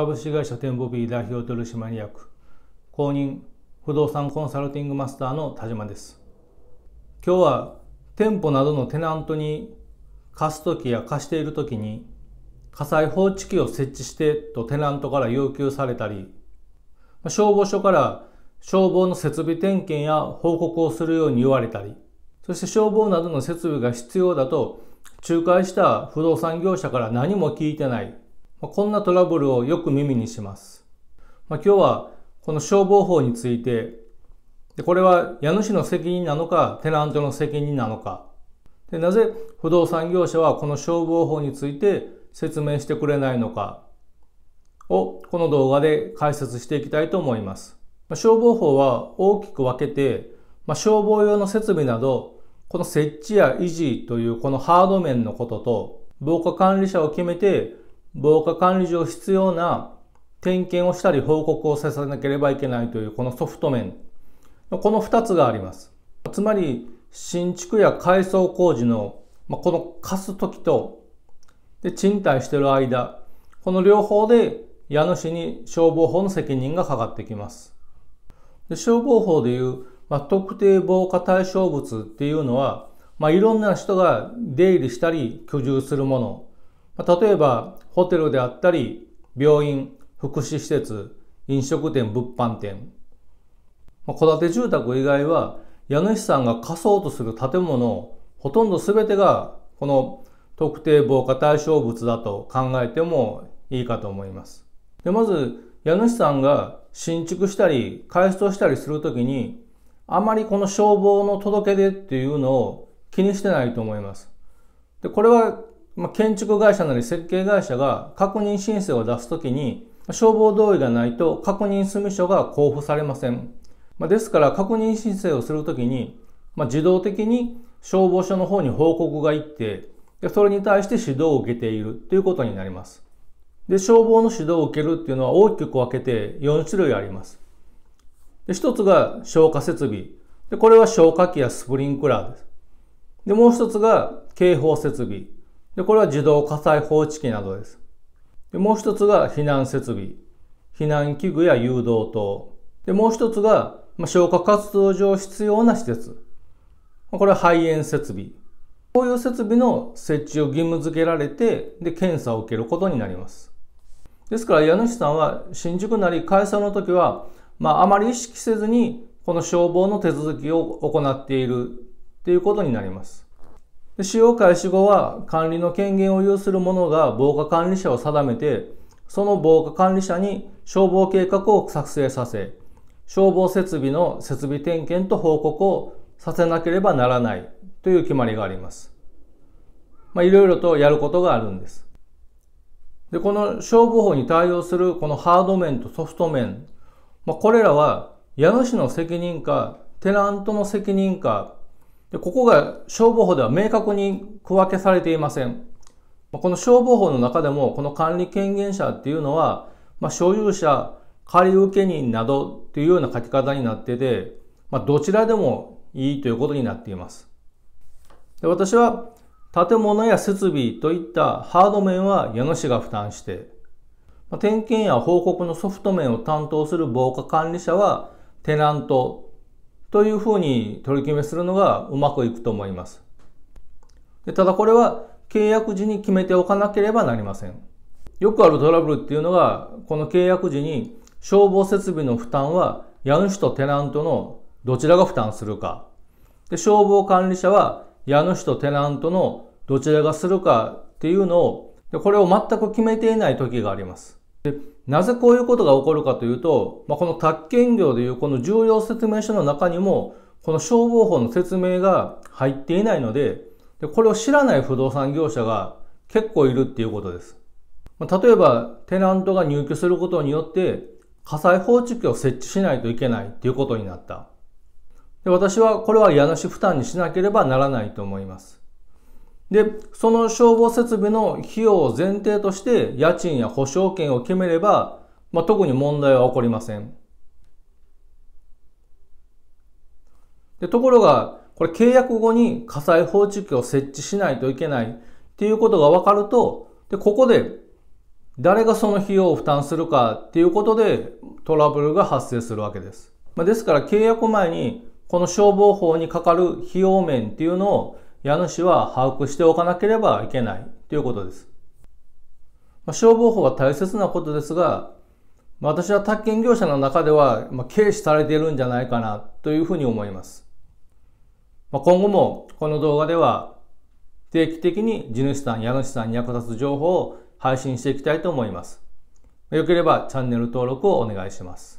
株式会社テンボビー代表取締役公認不動産コンサルティングマスターの田島です今日は店舗などのテナントに貸す時や貸している時に火災報知器を設置してとテナントから要求されたり消防署から消防の設備点検や報告をするように言われたりそして消防などの設備が必要だと仲介した不動産業者から何も聞いてないまあ、こんなトラブルをよく耳にします。まあ、今日はこの消防法について、でこれは家主の責任なのか、テナントの責任なのか、でなぜ不動産業者はこの消防法について説明してくれないのかをこの動画で解説していきたいと思います。まあ、消防法は大きく分けて、まあ、消防用の設備など、この設置や維持というこのハード面のことと、防火管理者を決めて防火管理上必要な点検をしたり報告をさせなければいけないというこのソフト面この2つがあります。つまり新築や改装工事の、まあ、この貸す時とで賃貸している間この両方で家主に消防法の責任がかかってきます。で消防法でいう、まあ、特定防火対象物っていうのは、まあ、いろんな人が出入りしたり居住するもの例えば、ホテルであったり、病院、福祉施設、飲食店、物販店。ま戸建て住宅以外は、家主さんが貸そうとする建物、ほとんど全てが、この特定防火対象物だと考えてもいいかと思います。でまず、家主さんが新築したり、改装したりするときに、あまりこの消防の届け出っていうのを気にしてないと思います。で、これはまあ、建築会社なり設計会社が確認申請を出すときに、消防同意がないと確認済み書が交付されません。まあ、ですから確認申請をするときに、まあ、自動的に消防署の方に報告が行ってで、それに対して指導を受けているということになります。で、消防の指導を受けるっていうのは大きく分けて4種類あります。で、一つが消火設備。で、これは消火器やスプリンクラーです。で、もう一つが警報設備。で、これは自動火災報知器などです。で、もう一つが避難設備。避難器具や誘導灯。で、もう一つが、まあ、消火活動上必要な施設。これは肺炎設備。こういう設備の設置を義務付けられて、で、検査を受けることになります。ですから、家主さんは新宿なり会社の時は、まあ、あまり意識せずに、この消防の手続きを行っているっていうことになります。使用開始後は管理の権限を有する者が防火管理者を定めて、その防火管理者に消防計画を作成させ、消防設備の設備点検と報告をさせなければならないという決まりがあります。まあ、いろいろとやることがあるんです。で、この消防法に対応するこのハード面とソフト面、まあ、これらは家主の責任か、テナントの責任かでここが消防法では明確に区分けされていません。この消防法の中でも、この管理権限者っていうのは、まあ、所有者、仮受人などっていうような書き方になってて、まあ、どちらでもいいということになっています。で私は、建物や設備といったハード面は家主が負担して、ま点検や報告のソフト面を担当する防火管理者はテナントというふうに取り決めするのがうまくいくと思います。でただこれは契約時に決めておかなければなりません。よくあるトラブルっていうのが、この契約時に消防設備の負担は家主とテナントのどちらが負担するか。で消防管理者は家主とテナントのどちらがするかっていうのを、これを全く決めていない時があります。で、なぜこういうことが起こるかというと、まあ、この宅建業でいうこの重要説明書の中にも、この消防法の説明が入っていないので、でこれを知らない不動産業者が結構いるっていうことです。まあ、例えば、テナントが入居することによって、火災報知器を設置しないといけないっていうことになった。で私はこれは家主負担にしなければならないと思います。で、その消防設備の費用を前提として家賃や保証金を決めれば、まあ、特に問題は起こりません。でところが、これ契約後に火災報知器を設置しないといけないっていうことが分かると、で、ここで誰がその費用を負担するかっていうことでトラブルが発生するわけです。まあ、ですから契約前にこの消防法にかかる費用面っていうのを家主は把握しておかなければいけないということです。まあ、消防法は大切なことですが、まあ、私は宅建業者の中では、まあ、軽視されているんじゃないかなというふうに思います。まあ、今後もこの動画では定期的に地主さん、家主さんに役立つ情報を配信していきたいと思います。よければチャンネル登録をお願いします。